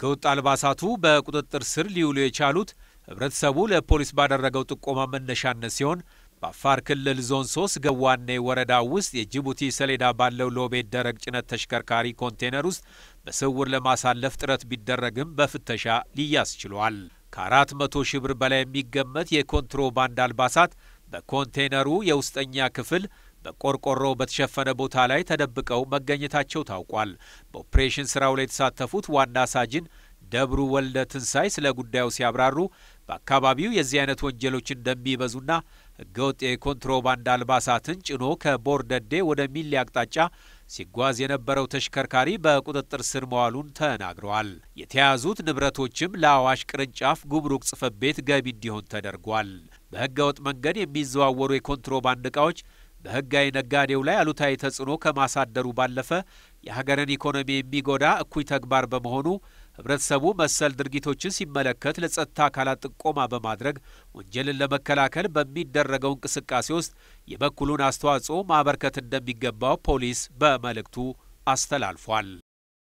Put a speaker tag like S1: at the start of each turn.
S1: ሕገወጥ አልባሳቱ በቁጥጥር ስር ሊውሉ የቻሉት ህብረተሰቡ ለፖሊስ ባደረገው ጥቆማ መነሻነት ሲሆን በአፋር ክልል ዞን 3 ገዋኔ ወረዳ ውስጥ የጅቡቲ ሰሌዳ ባለው ሎቤት ደረቅ ጭነት ተሽከርካሪ ኮንቴነር ውስጥ በስውር ለማሳለፍ ጥረት ቢደረግም በፍተሻ ሊያስ ችሏል። ከአራት መቶ ሺህ ብር በላይ የሚገመት የኮንትሮባንድ አልባሳት በኮንቴነሩ የውስጠኛ ክፍል በቆርቆሮ በተሸፈነ ቦታ ላይ ተደብቀው መገኘታቸው ታውቋል። በኦፕሬሽን ስራው ላይ የተሳተፉት ዋና ሳጅን ደብሩ ወልደ ትንሳይ ስለ ጉዳዩ ሲያብራሩ በአካባቢው የዚህ አይነት ወንጀሎች እንደሚበዙና ህገወጥ የኮንትሮባንድ አልባሳትን ጭኖ ከቦርደዴ ወደ ሚል አቅጣጫ ሲጓዝ የነበረው ተሽከርካሪ በቁጥጥር ስር መዋሉን ተናግረዋል። የተያዙት ንብረቶችም ለአዋሽ ቅርንጫፍ ጉምሩክ ጽህፈት ቤት ገቢ እንዲሆን ተደርጓል። በህገወጥ ወጥ መንገድ የሚዘዋወሩ የኮንትሮባንድ ዕቃዎች በህጋዊ ነጋዴው ላይ አሉታዊ ተጽዕኖ ከማሳደሩ ባለፈ የሀገርን ኢኮኖሚ የሚጎዳ እኩይ ተግባር በመሆኑ ህብረተሰቡ መሰል ድርጊቶችን ሲመለከት ለጸጥታ አካላት ጥቆማ በማድረግ ወንጀልን ለመከላከል በሚደረገው እንቅስቃሴ ውስጥ የበኩሉን አስተዋጽኦ ማበርከት እንደሚገባው ፖሊስ በመልእክቱ አስተላልፏል።